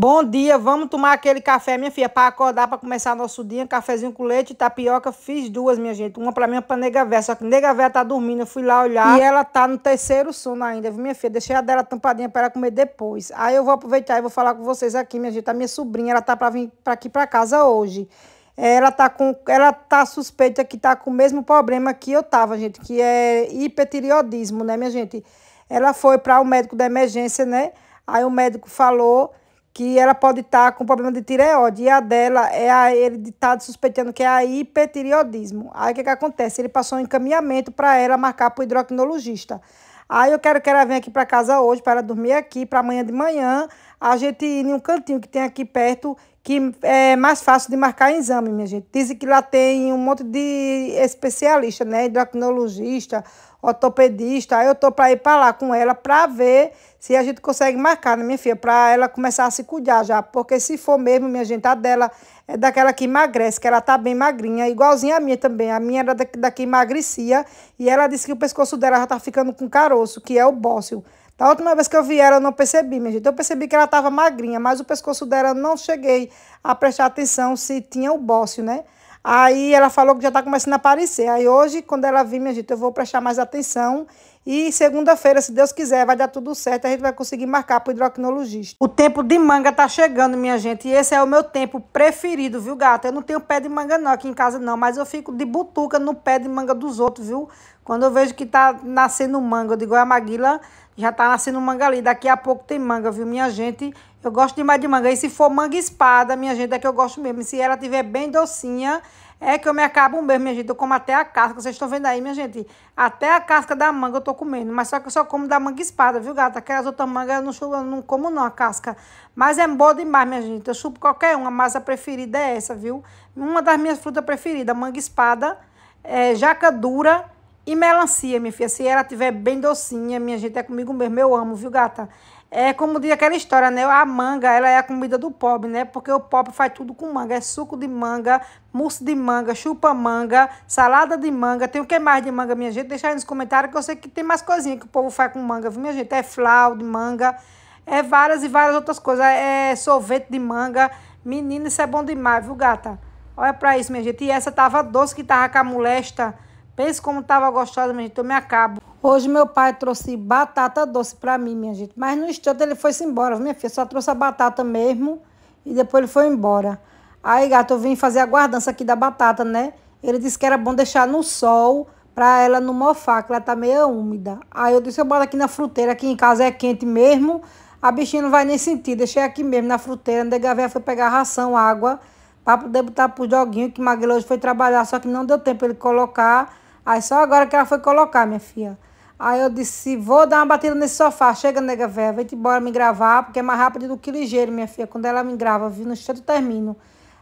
Bom dia, vamos tomar aquele café, minha filha, para acordar, para começar nosso dia. Cafezinho com leite, e tapioca, fiz duas, minha gente. Uma para mim, e para nega véia. Só que nega véia tá dormindo, eu fui lá olhar e ela tá no terceiro sono ainda, viu, minha filha? Deixei a dela tampadinha para ela comer depois. Aí eu vou aproveitar e vou falar com vocês aqui, minha gente. A minha sobrinha, ela tá para vir para aqui para casa hoje. Ela tá com, ela tá suspeita que tá com o mesmo problema que eu tava, gente, que é hipertireoidismo, né, minha gente? Ela foi para o um médico da emergência, né? Aí o médico falou que ela pode estar tá com problema de tireoide. E a dela é a, ele está suspeitando que é a hipertireoidismo. Aí o que, que acontece? Ele passou um encaminhamento para ela marcar para o hidrocnologista. Aí eu quero que ela venha aqui para casa hoje, para ela dormir aqui, para amanhã de manhã, a gente ir em um cantinho que tem aqui perto, que é mais fácil de marcar exame, minha gente. Dizem que lá tem um monte de especialista, né? Endocrinologista, ortopedista. Eu tô para ir para lá com ela para ver se a gente consegue marcar, né, minha filha? Para ela começar a se cuidar já. Porque se for mesmo, minha gente, a dela é daquela que emagrece, que ela tá bem magrinha, igualzinha a minha também. A minha era da, da que emagrecia e ela disse que o pescoço dela já tá ficando com caroço, que é o bócio. Da última vez que eu vi ela, eu não percebi, minha gente. Eu percebi que ela estava magrinha, mas o pescoço dela eu não cheguei a prestar atenção se tinha o bócio, né? Aí ela falou que já está começando a aparecer. Aí hoje, quando ela vir, minha gente, eu vou prestar mais atenção. E segunda-feira, se Deus quiser, vai dar tudo certo. A gente vai conseguir marcar para o hidroquinologista. O tempo de manga tá chegando, minha gente. E esse é o meu tempo preferido, viu, gata? Eu não tenho pé de manga não aqui em casa, não. Mas eu fico de butuca no pé de manga dos outros, viu? Quando eu vejo que tá nascendo manga, eu digo, é a Maguila já tá nascendo manga ali. Daqui a pouco tem manga, viu, minha gente? Eu gosto demais de manga. E se for manga espada, minha gente, é que eu gosto mesmo. E se ela tiver bem docinha, é que eu me acabo mesmo, minha gente. Eu como até a casca. Vocês estão vendo aí, minha gente? Até a casca da manga eu tô comendo. Mas só que eu só como da manga espada, viu, gata? Aquelas outras mangas eu não, chupo, eu não como não a casca. Mas é boa demais, minha gente. Eu chupo qualquer uma, mas a preferida é essa, viu? Uma das minhas frutas preferidas, manga espada, é, jaca dura e melancia, minha filha, se ela tiver bem docinha, minha gente, é comigo mesmo, eu amo, viu, gata? É como diz aquela história, né? A manga, ela é a comida do pobre, né? Porque o pobre faz tudo com manga. É suco de manga, mousse de manga, chupa manga, salada de manga. Tem o que mais de manga, minha gente? Deixa aí nos comentários que eu sei que tem mais coisinha que o povo faz com manga, viu, minha gente? É flau de manga, é várias e várias outras coisas. É sorvete de manga. Menina, isso é bom demais, viu, gata? Olha pra isso, minha gente. E essa tava doce que tava com a molesta Pense como tava gostosa, minha gente. Eu me acabo. Hoje meu pai trouxe batata doce para mim, minha gente. Mas no instante ele foi embora. Minha filha só trouxe a batata mesmo e depois ele foi embora. Aí, gato, eu vim fazer a guardança aqui da batata, né? Ele disse que era bom deixar no sol para ela não mofar, que ela tá meio úmida. Aí eu disse, eu boto aqui na fruteira, aqui em casa é quente mesmo. A bichinha não vai nem sentir. Deixei aqui mesmo na fruteira. Onde a Gavião foi pegar ração, água, para poder botar pro joguinho, que o hoje foi trabalhar, só que não deu tempo ele colocar Aí só agora que ela foi colocar, minha filha. Aí eu disse, vou dar uma batida nesse sofá. Chega, nega velha, vai-te embora me gravar, porque é mais rápido do que ligeiro, minha filha. Quando ela me grava, viu? No instante eu termino.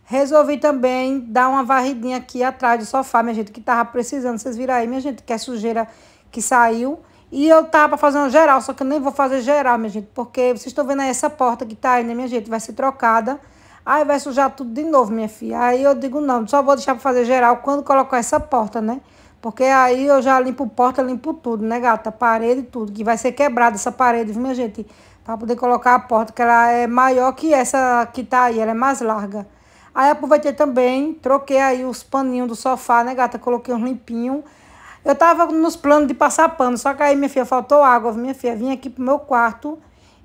Resolvi também dar uma varridinha aqui atrás do sofá, minha gente, que tava precisando. Vocês viram aí, minha gente, que é sujeira que saiu. E eu tava pra fazer um geral, só que eu nem vou fazer geral, minha gente, porque vocês estão vendo aí essa porta que tá aí, né, minha gente? Vai ser trocada. Aí vai sujar tudo de novo, minha filha. Aí eu digo, não, só vou deixar pra fazer geral quando colocar essa porta, né? Porque aí eu já limpo porta, limpo tudo, né, gata? Parede, tudo. Que vai ser quebrada essa parede, viu, minha gente? Para poder colocar a porta, que ela é maior que essa que tá aí, ela é mais larga. Aí aproveitei também, troquei aí os paninhos do sofá, né, gata? Coloquei uns limpinhos. Eu tava nos planos de passar pano, só que aí, minha filha, faltou água, minha filha. Vim aqui pro meu quarto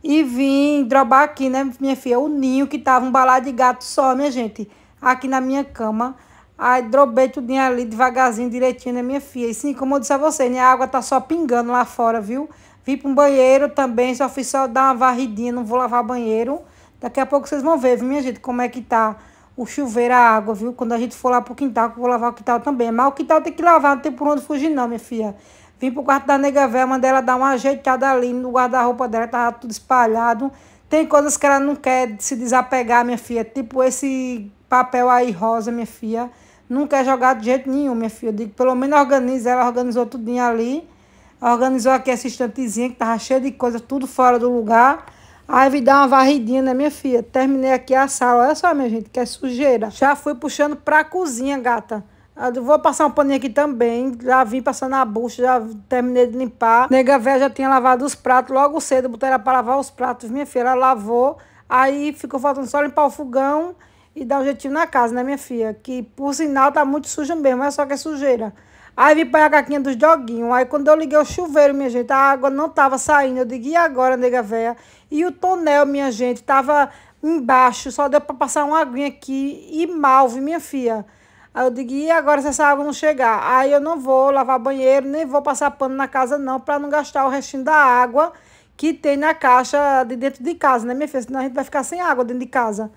e vim drobar aqui, né, minha filha? O ninho que tava um balado de gato só, minha gente, aqui na minha cama. Aí drobei tudo ali devagarzinho, direitinho, né, minha filha? E sim, como eu disse a você, né, a água tá só pingando lá fora, viu? Vim para um banheiro também, só fiz só dar uma varridinha, não vou lavar banheiro. Daqui a pouco vocês vão ver, viu, minha gente, como é que tá o chuveiro, a água, viu? Quando a gente for lá pro quintal, que eu vou lavar o quintal também. Mas o quintal tem que lavar, não tem por onde fugir não, minha filha. Vim pro quarto da nega velha, mandei ela dar uma ajeitada ali no guarda-roupa dela, tava tudo espalhado. Tem coisas que ela não quer se desapegar, minha filha, tipo esse papel aí rosa, minha filha. Não quer jogar de jeito nenhum, minha filha. Eu digo, pelo menos organiza. Ela organizou tudinho ali. Organizou aqui essa estantezinha que tava cheia de coisa, tudo fora do lugar. Aí vim dar uma varridinha, né, minha filha? Terminei aqui a sala. Olha só, minha gente, que é sujeira. Já fui puxando pra cozinha, gata. Ah, eu vou passar um paninho aqui também. Já vim passando a bucha, já terminei de limpar. Nega velha já tinha lavado os pratos logo cedo. Botei ela pra lavar os pratos. Minha filha, ela lavou. Aí ficou faltando só limpar o fogão e dar um jeitinho na casa, né, minha filha? Que, por sinal, tá muito suja mesmo, é só que é sujeira. Aí vim para a caquinha dos joguinhos. Aí quando eu liguei o chuveiro, minha gente, a água não tava saindo. Eu digo, e agora, nega véia? E o tonel, minha gente, tava embaixo, só deu para passar uma aguinha aqui e viu, minha filha. Aí eu digo, e agora se essa água não chegar? Aí eu não vou lavar banheiro, nem vou passar pano na casa não, para não gastar o restinho da água que tem na caixa de dentro de casa, né, minha filha? Senão a gente vai ficar sem água dentro de casa.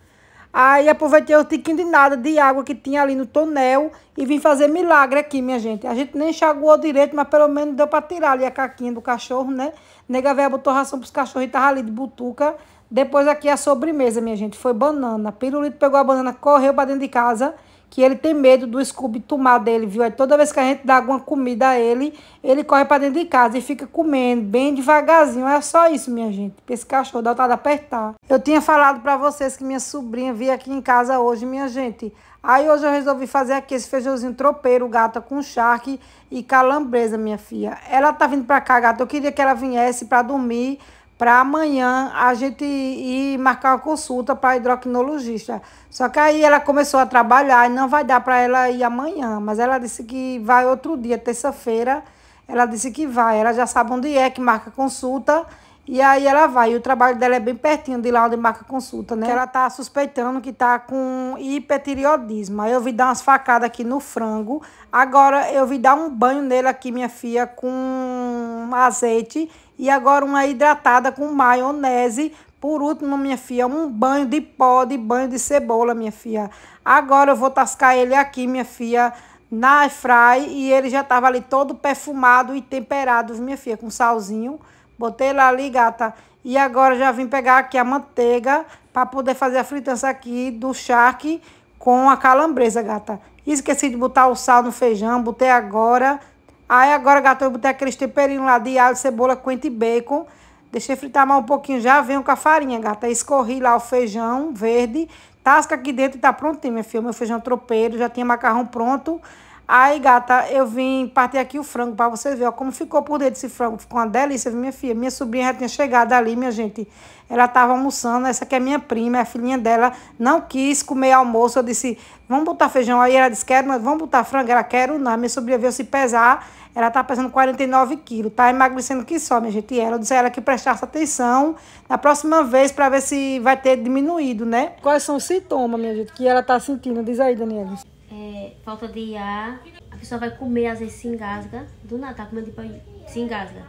Aí aproveitei o tiquinho de nada de água que tinha ali no tonel e vim fazer milagre aqui, minha gente. A gente nem enxaguou direito, mas pelo menos deu para tirar ali a caquinha do cachorro, né? Nega velha botou ração pros cachorros e tava ali de butuca. Depois aqui é a sobremesa, minha gente, foi banana. Pirulito pegou a banana, correu pra dentro de casa que ele tem medo do Scooby tomar dele, viu? Aí é toda vez que a gente dá alguma comida a ele, ele corre para dentro de casa e fica comendo bem devagarzinho. É só isso, minha gente. Esse cachorro dá vontade de apertar. Eu tinha falado para vocês que minha sobrinha veio aqui em casa hoje, minha gente. Aí hoje eu resolvi fazer aqui esse feijãozinho tropeiro, gata, com charque e calambresa, minha filha. Ela tá vindo para cá, gata. Eu queria que ela viesse para dormir, para amanhã a gente ir marcar uma consulta para hidrocnologista. Só que aí ela começou a trabalhar e não vai dar para ela ir amanhã, mas ela disse que vai outro dia, terça-feira. Ela disse que vai, ela já sabe onde é que marca consulta e aí ela vai, e o trabalho dela é bem pertinho de lá onde marca consulta, né? Que ela tá suspeitando que tá com hipertireoidismo. Aí eu vi dar umas facadas aqui no frango. Agora eu vi dar um banho nele aqui, minha filha, com azeite. E agora uma hidratada com maionese. Por último, minha filha, um banho de pó, de banho de cebola, minha filha. Agora eu vou tascar ele aqui, minha filha na fry e ele já estava ali todo perfumado e temperado, minha filha, com salzinho. Botei lá ali, gata. E agora já vim pegar aqui a manteiga para poder fazer a fritança aqui do charque com a calambresa, gata. Esqueci de botar o sal no feijão, botei agora. Aí agora, gata, eu botei aqueles temperinhos lá de alho, cebola, coentro e bacon. Deixei fritar mais um pouquinho, já venho com a farinha, gata. Escorri lá o feijão verde, tasca aqui dentro e tá prontinho, minha filha. Meu feijão tropeiro, já tinha macarrão pronto. Aí, gata, eu vim partir aqui o frango para vocês verem, ó, como ficou por dentro esse frango. Ficou uma delícia, viu, minha filha? Minha sobrinha já tinha chegado ali, minha gente. Ela estava almoçando, essa aqui é minha prima, é a filhinha dela. Não quis comer almoço, eu disse, vamos botar feijão aí. Ela disse, quero, mas vamos botar frango. Ela, quero não. Minha sobrinha veio se pesar, ela tá pesando 49 quilos, tá emagrecendo que só, minha gente. E ela, eu disse a ela que prestasse atenção na próxima vez para ver se vai ter diminuído, né? Quais são os sintomas, minha gente, que ela tá sentindo? Diz aí, Daniela é, falta de ar, a pessoa vai comer, às vezes se engasga, do nada, tá comendo depois tipo, se engasga.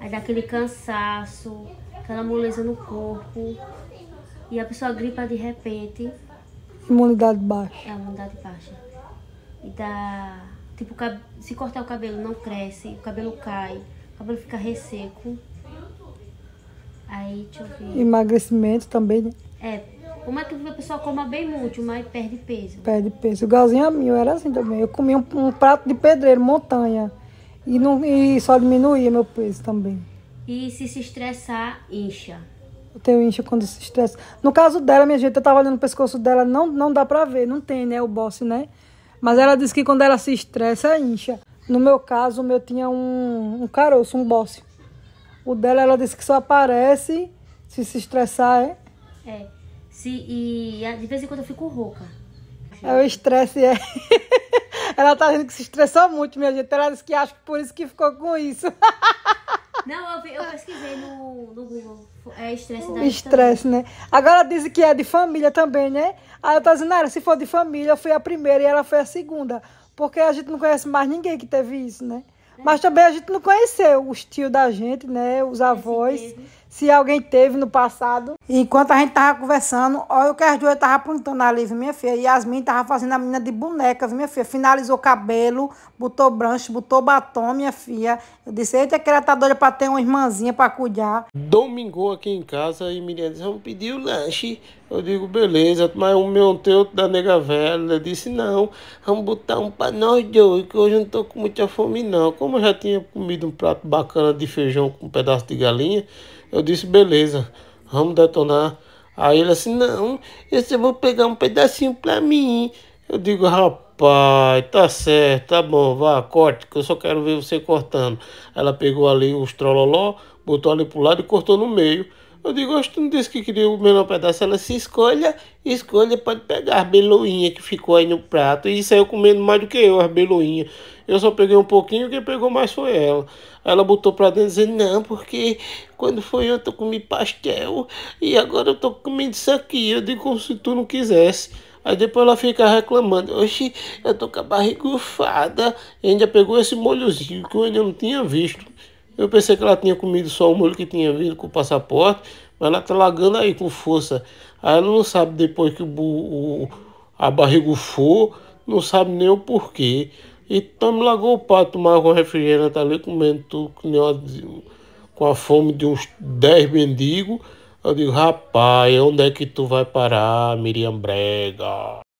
Aí dá aquele cansaço, aquela moleza no corpo, e a pessoa gripa de repente. Imunidade baixa. É, imunidade baixa. E dá. Tipo, se cortar o cabelo não cresce, o cabelo cai, o cabelo fica resseco. Aí, deixa eu ver. Emagrecimento também, né? É, como é que a pessoa coma bem muito, mas perde peso. Perde peso. Igualzinho a mim, era assim também. Eu comia um, um prato de pedreiro, montanha. E, não, e só diminuía meu peso também. E se se estressar, incha. Eu tenho incha quando se estressa. No caso dela, minha gente, eu tava olhando o pescoço dela, não, não dá pra ver, não tem, né, o bosse, né? Mas ela disse que quando ela se estressa, incha. No meu caso, o meu tinha um, um caroço, um bosse. O dela, ela disse que só aparece se se estressar, é? É. Se, e de vez em quando eu fico rouca. É o estresse, é. Ela tá dizendo que se estressou muito, minha gente. Ela disse que acho que por isso que ficou com isso. Não, eu, eu pesquisei no, no Google. É estresse da Estresse, né? Agora dizem que é de família também, né? Aí eu tô dizendo, ah, se for de família, eu fui a primeira e ela foi a segunda. Porque a gente não conhece mais ninguém que teve isso, né? É. Mas também a gente não conheceu os tios da gente, né? Os avós. É assim se alguém teve no passado. Enquanto a gente tava conversando, olha o que as duas tava apontando ali, viu, minha filha? E Yasmin tava fazendo a menina de boneca, viu, minha filha? Finalizou o cabelo, botou branche, botou batom, minha filha. Eu disse, eita, que ela tá doida pra ter uma irmãzinha pra cuidar. Domingou aqui em casa e menina disse, vamos pedir o lanche. Eu digo, beleza, mas um meu teu da nega velha. disse, não, vamos botar um pra nós dois, que hoje eu não tô com muita fome não. Como eu já tinha comido um prato bacana de feijão com um pedaço de galinha, eu disse, beleza, vamos detonar. Aí ele assim, não, eu vou pegar um pedacinho pra mim. Eu digo, rapaz, tá certo, tá bom, vá, corte, que eu só quero ver você cortando. Ela pegou ali os trololó, botou ali pro lado e cortou no meio. Eu digo, acho que não disse que queria o menor pedaço. Ela se escolha, escolha, pode pegar a beloinhas que ficou aí no prato. E saiu comendo mais do que eu, as beloinhas. Eu só peguei um pouquinho, quem pegou mais foi ela. Aí ela botou pra dentro dizendo, não, porque quando foi eu, tô comi pastel e agora eu tô comendo isso aqui. Eu digo como se tu não quisesse. Aí depois ela fica reclamando, oxe, eu tô com a barriga ufada. E ainda pegou esse molhozinho que eu ainda não tinha visto. Eu pensei que ela tinha comido só o molho que tinha vindo com o passaporte, mas ela tá lagando aí com força. Aí ela não sabe depois que o, o a barriga ufou, não sabe nem o porquê. E estamos o pato tomar com refrigerante ali, comendo tudo, com a fome de uns 10 mendigos. Eu digo, rapaz, onde é que tu vai parar, Miriam Brega?